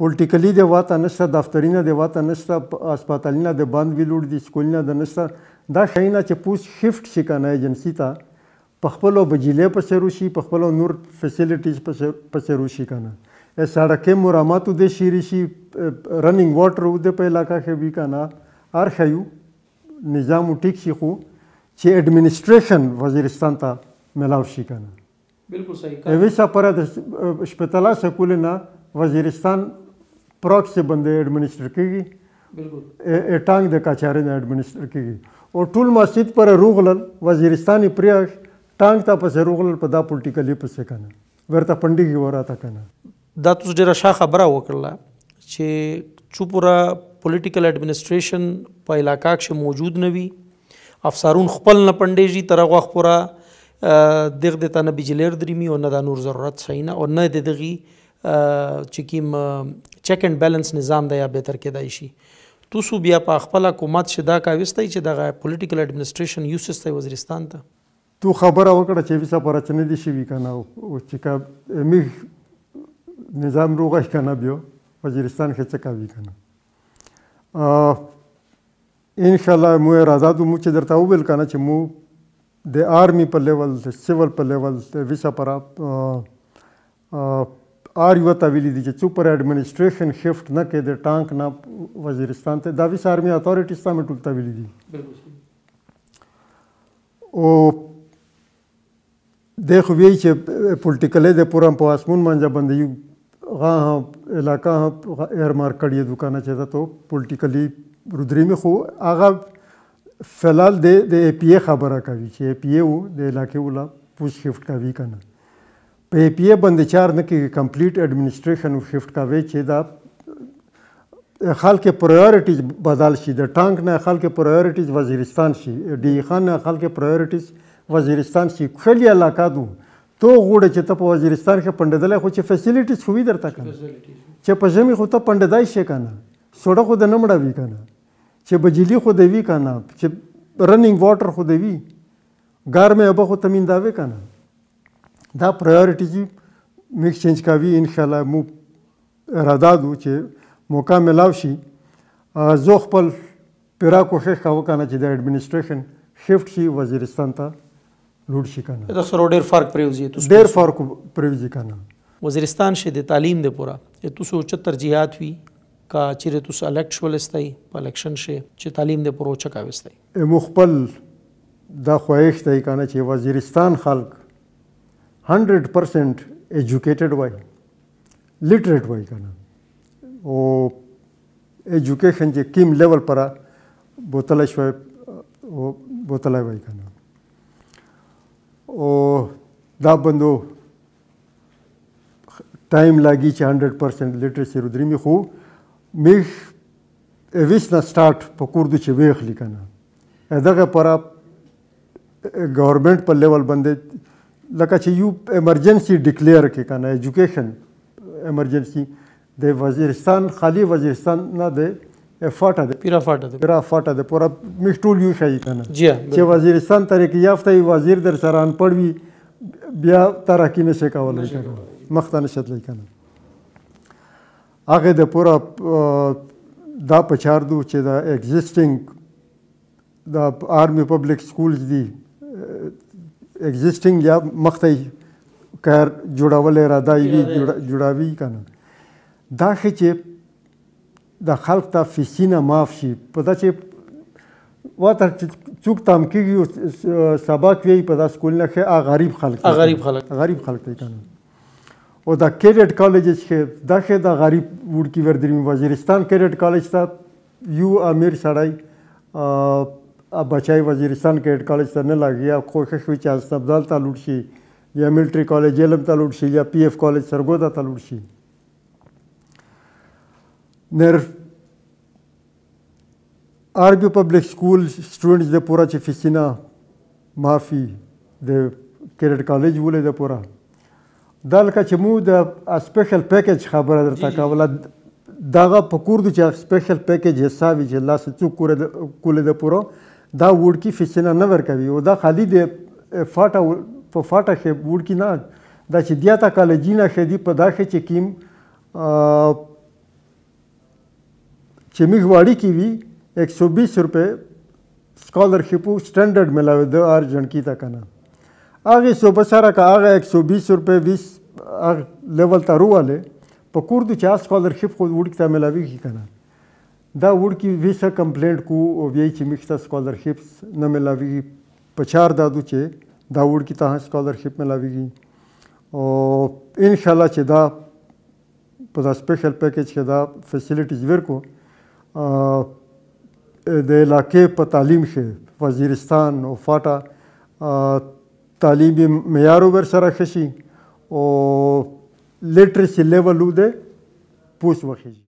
پولټیکلی د واته نشته دفترینه د واته نشته هسپتالینه د بند ویلوړ دي سکولینه د نشته دا شینا چې پوس شفت شي کنه ایجنسی ته په خپل او بجلی په سروشي په خپل نور فیسیلیټیز په سروشي کنه سړکې مراماتو د شيري شي رننګ واټر د په علاقہ کې وی کنه هر شیو نظام ټیک شي خو چې اډمنستریشن وزیرستان ته ملاو شي کنه بالکل صحیح کار اوی سره پر د شپتلا سکول نه وزیرستان پراک چې بندې ایڈمنسټر کیږي بالکل اټانګ د کاچاري نه ایڈمنسټر کیږي او ټول مسجد پر روغلل وزیرستاني پریا ټانګ ته پسې روغلل په دا پولیټیکلی پسې کنه ورته پندګي وراته کنه دا تاسو ډیره ښه خبره وکړله چې چوپورا پولیټیکل اډمنستریشن په علاقہ کې موجود نه وي افسرون خپل نه پندېږي تر هغه وخت پورې دغه د تنه بجلیر درمي او نه د نور ضرورت شي نه او نه د دغه چې کوم چک اینڈ بیلنس نظام دا یا بهتر کېدای شي توسو بیا په خپل حکومت شدا کا وستای چې د پولیټیکل اډمنستریشن یوسس ته وزیرستان ته تو خبره وکړه چې ویسا پر اچنه دي شي وکنه او چې کا می نظام روغه کنه بیا وزیرستان کې څه کوي کنه ا ان شاء الله مو آزاد مو چې درته وبل کنه چې مو د آرمی په لیول د سیول په لیول د ویسا پر آر یو ته ویلي دي چې څو پر اډمنستریشن شفټ نه کړي د ټانک نه وزیرستان ته دا ویس آرمي اتھارټیز ته مې ټول ته ویلي دي او د خو وی چې پولیټیکلې د پورم په اسمون منځ باندې یو غا علاقہ ایر مار کړی دکانه چې دا ته پولیټیکلی رودري می خو هغه فلال د د پی ای خبره کوي چې پی ای وو د علاقې ولا پوس شفټ کوي کنه په ای پی ای باندې چار نه کیږي کمپلیټ اډمنستریشن شفټ کاوي چې دا خلک پرایورټیز بدل شي د ټانک نه خلک پرایورټیز وزیرستان شي ډی خان نه خلک پرایورټیز وزیرستان شي خلی علاقه دو تو غوړه چې ته په وزیرستان کې پنددلې خو چې فیسیلیټیز خو وي درته کنه چې په ژمي خو ته پنددای شي کنه سوډه خو د نمړه وی کنه چې بجلی خو د وی کنه چې رننګ واټر خو د وی ګرمه به خو تمین داوي کنه دا پرایورټي چې میک چینج کوي ان شاء الله مو اراده دو چې موقع ملاو شي زه خپل پیرا کوشش کاوه کنه چې د اډمنستریشن شفټ شي وزیرستان ته لوړ شي کنه دا سره ډیر فرق پریوزي تاسو ډیر فرق پریوزي کنه وزیرستان شه د تعلیم د پورا چې تاسو 74 جهات وی کا چیرې تاسو الیکټ ولستای په الیکشن شه چې تعلیم د پروچا کا وستای مخبل دا خوښ دی کنه چې وزیرستان خلک hundred percent educated वाई literate वाई का नाम वो एजुकेशन जे किम लेवल पर बोतल शिवाय वो बोतल वाई का नाम ओ दा बंदो टाइम लागी चे हंड्रेड परसेंट लिटरेसी रुद्री मी खू मी एविसना स्टार्ट په کوردو چې ویخ لیکنه دغه پر ګورنمنت په لیول باندې لکه چې یو ایمرجنسي ډیکلیئر کې کنه ایجوکیشن ایمرجنسي د وزیرستان خالی وزیرستان نه د افاټه د پیرا فاټه د پیرا فاټه د پورا مشټول یو شي کنه چې وزیرستان طریقې یافته وزیر در سره ان پړوي بیا ترقی نشه کولای کنه مخته نشد لیکنه هغه د پورا دا پچار دو چې دا اگزیسټینګ د آرمی پبلک سکولز دی اگزیسټینګ یا مخته کار جوړول اراده یې جوړاوي کنه دا خې چې د خلق ته فیسینه معاف شي په دا چې واته څوک تام کېږي سبق وی په دا سکول نه خې غریب خلک غریب خلک غریب خلک کنه او دا کیډټ کالج چې دا خې دا غریب وډ کی وردریم وزیرستان کیډټ کالج ته یو امیر سړی بچای وزیرستان کې اډ کالج ته نه لاګي او کوشش وکړي چې استبدال ته لوړ شي یا ملټري کالج علم ته لوړ شي یا پی اف کالج سرګودا ته لوړ شي نر آر بی پبلک سکول سټوډنټس د پورا چې فیسینا معافي د کریډ کالج ولې د پورا دا لکه چې مو د سپیشل پیکج خبره درته کوله دغه په کور د چې سپیشل پیکج حساب چې لاس څو کور کول د پورو دا وړکی فشنه نه ورکوي او دا خالی دی فاټه په فاټه کې وړکی نه دا چې دیا تا کالجی نه خدي په دا کې چې کیم چې موږ واړی کې وی 120 روپے स्कॉलरशिप स्टैंडर्ड मिलावे दो आर जनकी तक ना आगे सोबा सारा का आगे एक सौ बीस रुपये बीस लेवल तारू वाले पकूर दो चार स्कॉलरशिप को उड़ता मिलावी की कहना دا وړکی ویسه کمپلینټ کو او وی چې مخته سکالرشپس نه ملاوي په چار دادو چې دا وړکی ته سکالرشپ ملاويږي او ان شاء الله چې دا په دا سپیشل پیکیج کې دا فیسیلیټیز ورکو د علاقې په تعلیم شه وزیرستان او فاټا تعلیمي معیار ور سره خشي او لیټریسي لیول و ده پوس وخیږي